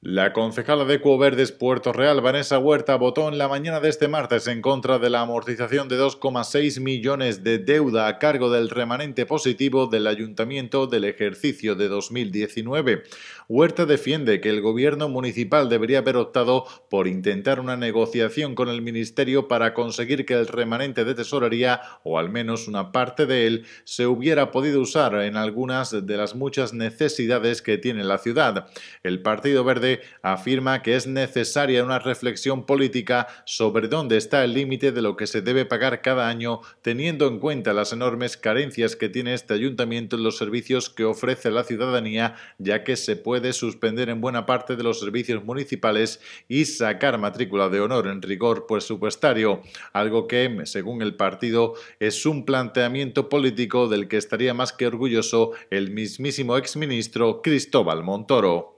La concejala de Verdes, Puerto Real, Vanessa Huerta, votó en la mañana de este martes en contra de la amortización de 2,6 millones de deuda a cargo del remanente positivo del ayuntamiento del ejercicio de 2019. Huerta defiende que el gobierno municipal debería haber optado por intentar una negociación con el ministerio para conseguir que el remanente de tesorería, o al menos una parte de él, se hubiera podido usar en algunas de las muchas necesidades que tiene la ciudad. El Partido Verde afirma que es necesaria una reflexión política sobre dónde está el límite de lo que se debe pagar cada año, teniendo en cuenta las enormes carencias que tiene este ayuntamiento en los servicios que ofrece la ciudadanía, ya que se puede suspender en buena parte de los servicios municipales y sacar matrícula de honor en rigor presupuestario, algo que, según el partido, es un planteamiento político del que estaría más que orgulloso el mismísimo exministro Cristóbal Montoro.